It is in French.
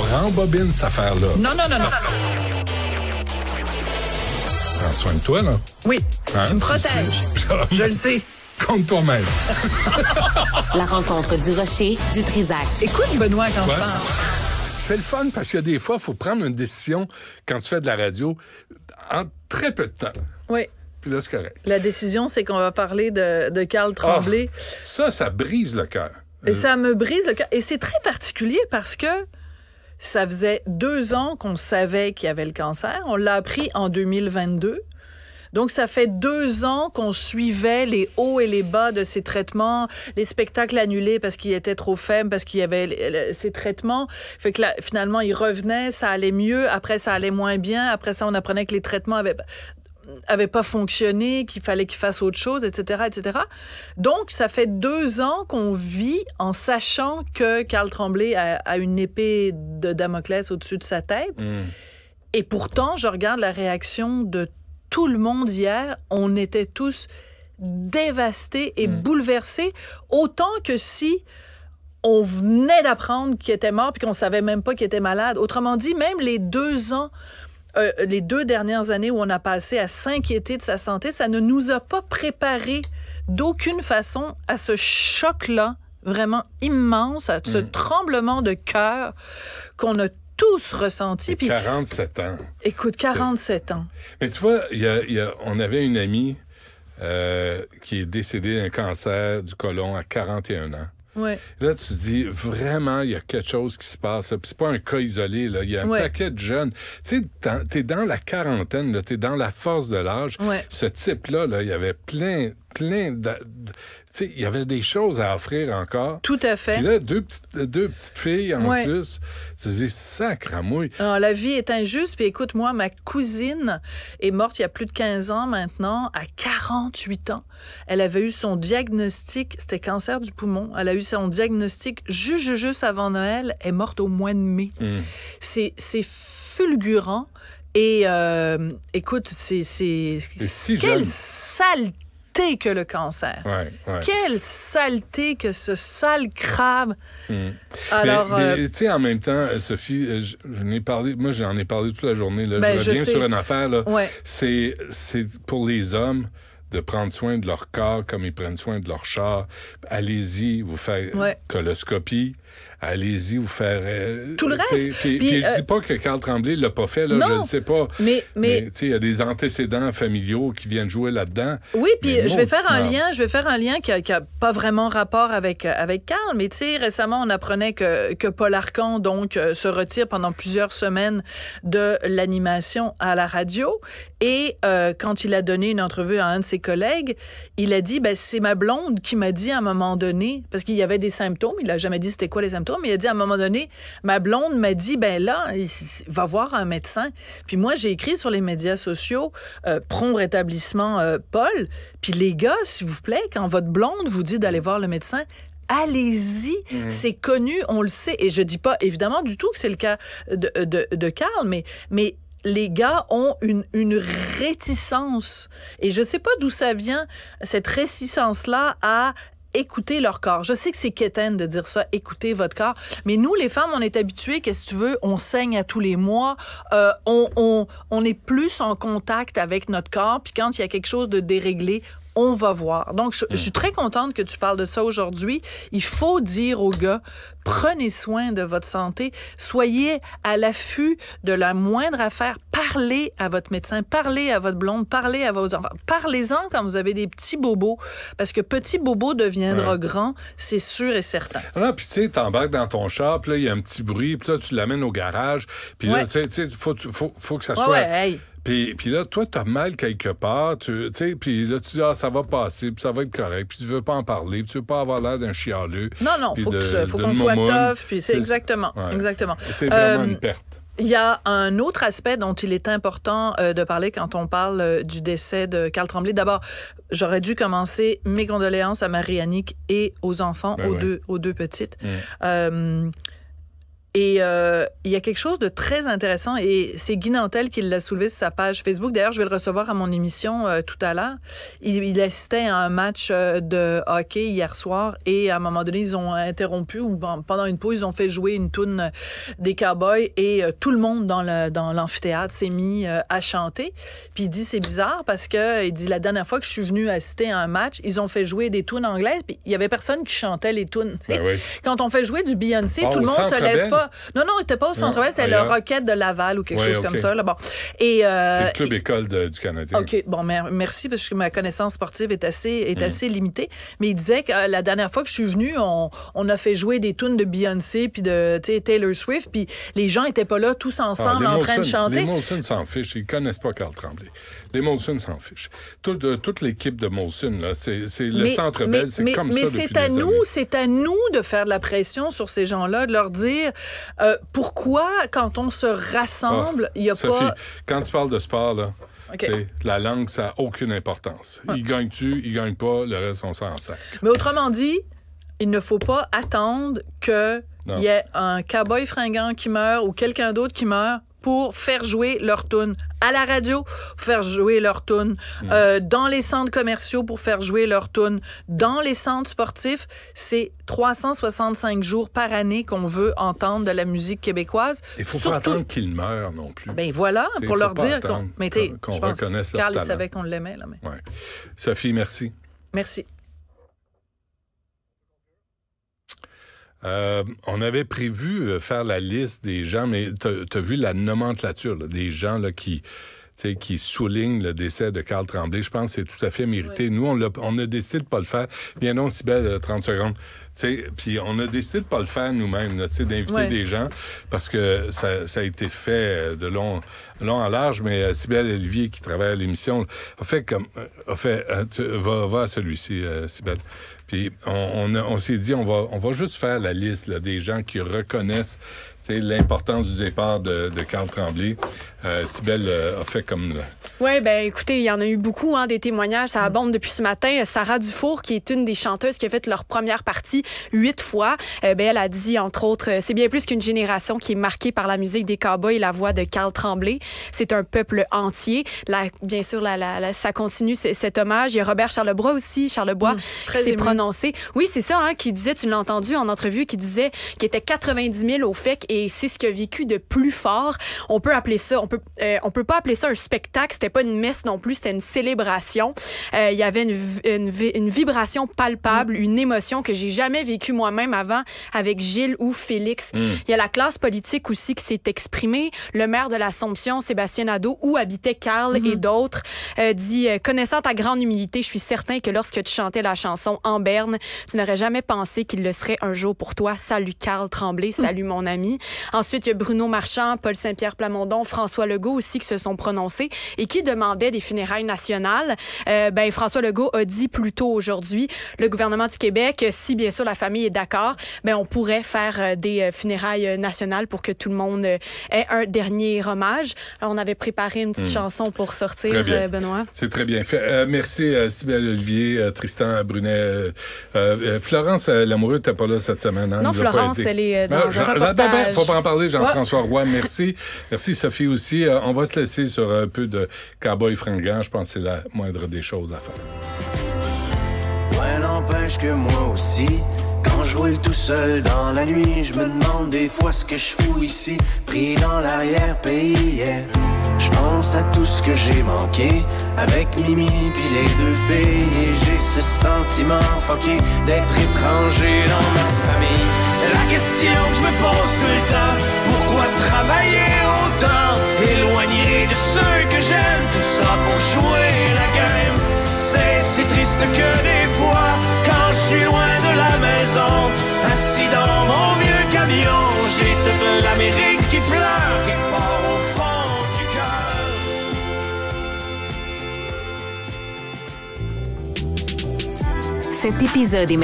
rembobine cette affaire-là. Non, non, non, non. Prends soin de toi, là. Oui. Hein? tu me protèges. Je le sais. Compte toi-même. La rencontre du rocher, du trisac. Écoute, Benoît, quand je parle c'est le fun parce que des fois, il faut prendre une décision quand tu fais de la radio en très peu de temps. Oui. Puis là, c'est correct. La décision, c'est qu'on va parler de, de Carl Tremblay. Ah, ça, ça brise le cœur. Ça me brise le cœur. Et c'est très particulier parce que ça faisait deux ans qu'on savait qu'il y avait le cancer. On l'a appris en 2022. Donc, ça fait deux ans qu'on suivait les hauts et les bas de ces traitements, les spectacles annulés parce qu'il était trop faible, parce qu'il y avait ces traitements. Fait que finalement, il revenait, ça allait mieux, après ça allait moins bien, après ça, on apprenait que les traitements avaient avait pas fonctionné, qu'il fallait qu'il fasse autre chose, etc., etc. Donc, ça fait deux ans qu'on vit en sachant que Carl Tremblay a, une épée de Damoclès au-dessus de sa tête. Hmm. Et pourtant, je regarde la réaction de tout le monde hier. On était tous dévastés et hmm. bouleversés, autant que si on venait d'apprendre qu'il était mort puis qu'on savait même pas qu'il était malade. Autrement dit, même les deux ans euh, les deux dernières années où on a passé à s'inquiéter de sa santé, ça ne nous a pas préparé d'aucune façon à ce choc-là vraiment immense, à ce mm. tremblement de cœur qu'on a tous ressenti. Puis 47 ans. Écoute, 47 ans. Mais tu vois, on avait une amie euh, qui est décédée d'un cancer du côlon à 41 ans. Là, tu dis vraiment, il y a quelque chose qui se passe. Puis c'est pas un cas isolé. Là. Il y a un paquet de jeunes. Tu sais, t'es dans la quarantaine, là, es dans la force de l'âge. Ce type-là, là, il y avait plein, plein de. il y avait des choses à offrir encore. Tout à fait. Puis là, deux, petites, deux petites filles en plus. Tu dis, à Non, la vie est injuste. Puis écoute, moi, ma cousine est morte il y a plus de 15 ans maintenant, à 48 ans. Elle avait eu son diagnostic, c'était cancer du poumon. Elle a eu son diagnostic juste, juste avant Noël. est morte au mois de mai. Mm. C'est fulgurant. Et euh, écoute, c'est. Quelle jeune. saleté! que le cancer. Quelle saleté que ce sale crabe. Mm. Alors, euh, tu en même temps, euh, Sophie, euh, je, n'ai parlé, moi j'en ai parlé toute la journée. Ben, je reviens sur une affaire. C'est c'est pour les hommes de prendre soin de leur corps comme ils prennent soin de leur char. Allez-y, vous faites coloscopie, allez-y vous faire. Euh, Tout le reste. Puis, puis, je euh, dis pas que Carl Tremblay l'a pas fait, là, je ne sais pas. Mais, mais, il y a des antécédents familiaux qui viennent jouer là-dedans. Oui, puis euh, je vais faire un lien, je vais faire un lien qui n'a pas vraiment rapport avec avec Carl, mais tu sais récemment on apprenait que que Paul Arcan donc se retire pendant plusieurs semaines de l'animation à la radio et quand il a donné une entrevue à un de ses collègues, il a dit ben c'est ma blonde qui m'a dit à un moment donné parce qu'il y avait des symptômes, il n'a jamais dit c'était quoi les symptômes mais Il a dit à un moment donné, ma blonde m'a dit, ben là, va voir un médecin. Puis moi, j'ai écrit sur les médias sociaux, euh, prompt rétablissement euh, Paul. Puis les gars, s'il vous plaît, quand votre blonde vous dit d'aller voir le médecin, allez-y. Mmh. C'est connu, on le sait. Et je dis pas évidemment du tout que c'est le cas de, de, Karl, mais, mais les gars ont une, une réticence. Et je ne sais pas d'où ça vient, cette réticence-là à Écoutez leur corps. Je sais que c'est quétaine de dire ça, écoutez votre corps, mais nous, les femmes, on est habituées, qu'est-ce que tu veux, on saigne à tous les mois, euh, on, on est plus en contact avec notre corps, puis quand il y a quelque chose de déréglé, on va voir. Donc, je, hein. suis très contente que tu parles de ça aujourd'hui. Il faut dire aux gars, prenez soin de votre santé, soyez à l'affût de la moindre affaire, parlez à votre médecin, parlez à votre blonde, parlez à vos enfants, parlez-en quand vous avez des petits bobos, parce que petit bobo deviendra grand, c'est sûr et certain. Non, ah, puis tu sais, t'embarques dans ton char, puis là, il y a un petit bruit, puis là, tu l'amènes au garage, puis là, tu sais, faut, faut, que ça soit... Puis, là, toi, t'as mal quelque part, tu sais, puis là, tu dis, ah, ça va passer, puis ça va être correct, puis tu veux pas en parler, puis tu veux pas avoir l'air d'un chialeux. Non, non, faut qu'on soit tough, puis c'est exactement, exactement. C'est vraiment euh, une perte. Il y a un autre aspect dont il est important euh, de parler quand on parle euh, du décès de Carl Tremblay. D'abord, j'aurais dû commencer mes condoléances à Marie-Annick et aux enfants, ben aux, deux, aux deux petites. Mm. Et euh, il y a quelque chose de très intéressant, et c'est Guy Nantel qui l'a soulevé sur sa page Facebook. D'ailleurs, je vais le recevoir à mon émission euh, tout à l'heure. Il, assistait à un match euh, de hockey hier soir, et à un moment donné, ils ont interrompu, ou ben, pendant une pause, ils ont fait jouer une toune des Cowboys, et tout le monde dans, dans l'amphithéâtre s'est mis à chanter. Puis il dit, c'est bizarre, parce que, il dit, la dernière fois que je suis venu assister à un match, ils ont fait jouer des tunes anglaises, puis il y avait personne qui chantait les tunes. Ben quand on fait jouer du Beyoncé, tout le monde se lève pas. Non, non, n'était pas au centre ah, ville c'est le Roquette de Laval ou quelque chose comme ça. Bon. Euh, c'est le club école du Canadien. OK, bon, merci, parce que ma connaissance sportive est assez, est mm. assez limitée. Mais il disait que euh, la dernière fois que je suis venu, on, a fait jouer des tunes de Beyoncé puis de Taylor Swift, puis les gens étaient pas là tous ah, ensemble en train de chanter. Les Molson s'en fichent, ils connaissent pas Carl Tremblay. Les Molson s'en fichent. Euh, toute l'équipe de Molson, c'est, le centre belle, c'est comme mais ça. Mais c'est à nous, c'est à nous de faire de la pression sur ces gens-là, de leur dire euh, pourquoi, quand on se rassemble, ah, il n'y a Sophie, quand tu parles de sport, La langue, ça n'a aucune importance. Il gagne-tu, il gagne pas, le reste, on s'en sert. Mais autrement dit, il ne faut pas attendre qu'il y ait un cowboy fringant qui meurt ou quelqu'un d'autre qui meurt pour faire jouer leur tune à la radio, pour faire jouer leur tune mm. euh, dans les centres commerciaux, pour faire jouer leur tune dans les centres sportifs. C'est 365 jours par année qu'on veut entendre de la musique québécoise. Il faut pas attendre qu'ils meurent non plus. Ben voilà, pour leur dire qu'on qu reconnaisse leur Carl, savait qu'on l'aimait. Mais... Sophie, merci. Merci. Euh, on avait prévu euh, faire la liste des gens, mais tu as, vu la nomenclature des gens qui, qui soulignent le décès de Carl Tremblay. Je pense que c'est tout à fait mérité. Nous, on a, on décidé de ne pas le faire. Viens donc, Sybelle, 30 euh, secondes. Puis on a décidé de pas le faire nous-mêmes, d'inviter des gens parce que ça, a été fait euh, de long, long en large, mais euh, Sybelle Olivier qui travaille à l'émission a fait comme euh, a fait va, va, à celui-ci, uh Puis on, s'est dit on va on va juste faire la liste des gens qui reconnaissent l'importance du départ de, Carl Tremblay. Sibelle a fait comme. Oui, ben écoutez, il y en a eu beaucoup, hein, des témoignages. Ça abonde depuis ce matin. Sarah Dufour, qui est une des chanteuses qui a fait leur première partie huit fois. Euh, ben, elle a dit, entre autres, euh, c'est bien plus qu'une génération qui est marquée par la musique des cowboys et la voix de Carl Tremblay. C'est un peuple entier. bien sûr, ça continue cet hommage. Il y a Robert Charlebois aussi, Charlebois, mmh, s'est prononcé. Oui, c'est ça, hein, qui disait, tu l'as entendu en entrevue, qui disait qu'il était 90 000 au FEC et c'est ce qu'il a vécu de plus fort. On peut appeler ça, on peut, euh, on peut pas appeler ça un spectacle. C'était pas une messe non plus, c'était une célébration. Il y avait une, vibration palpable, mmh. une émotion que j'ai jamais vécu moi-même avant avec Gilles ou Félix. Hmm. Il y a la classe politique aussi qui s'est exprimée. Le maire de l'Assomption, Sébastien Nadeau, où habitait Carl et mhm. d'autres, euh, dit euh, Connaissant ta grande humilité, je suis certain que lorsque tu chantais la chanson En Berne, tu n'aurais jamais pensé qu'il le serait un jour pour toi. Salut Carl Tremblay, hmm. salut mon ami. Ensuite, il y a Bruno Marchand, Paul Saint-Pierre Plamondon, François Legault aussi qui se sont prononcés et qui demandaient des funérailles nationales. Euh, ben, François Legault a dit plus tôt aujourd'hui, le gouvernement du Québec, si bien sûr la famille est d'accord, mais on pourrait faire euh, des euh, funérailles euh, nationales pour que tout le monde ait un dernier hommage. on avait préparé une petite hmm. chanson pour sortir, Benoît. C'est très bien fait. merci, Sybelle Olivier, Tristan Brunet. Florence Lamoureux, t'es pas là cette semaine. Hein? Non, Florence, elle est dans ah, un reportage. faut pas en parler, Jean-François Roy. Merci. merci, Sophie aussi. on va se laisser sur un peu de cowboy fringant. Je pense que c'est la moindre des choses à faire. Ouais, n'empêche que moi aussi, quand je roule tout seul dans la nuit, je me demande des fois ce que je fous ici, pris dans l'arrière-pays. Yeah. Je pense à tout ce que j'ai manqué avec Mimi puis les deux filles et j'ai ce sentiment foqué d'être étranger dans ma famille. La question que je me pose tout le temps, pourquoi travailler autant, éloigné de ceux que j'aime, tout ça pour jouer la game. C'est si triste que des millions, j'ai toute l'Amérique qui pleure, qui part au fond du cœur. Cet épisode est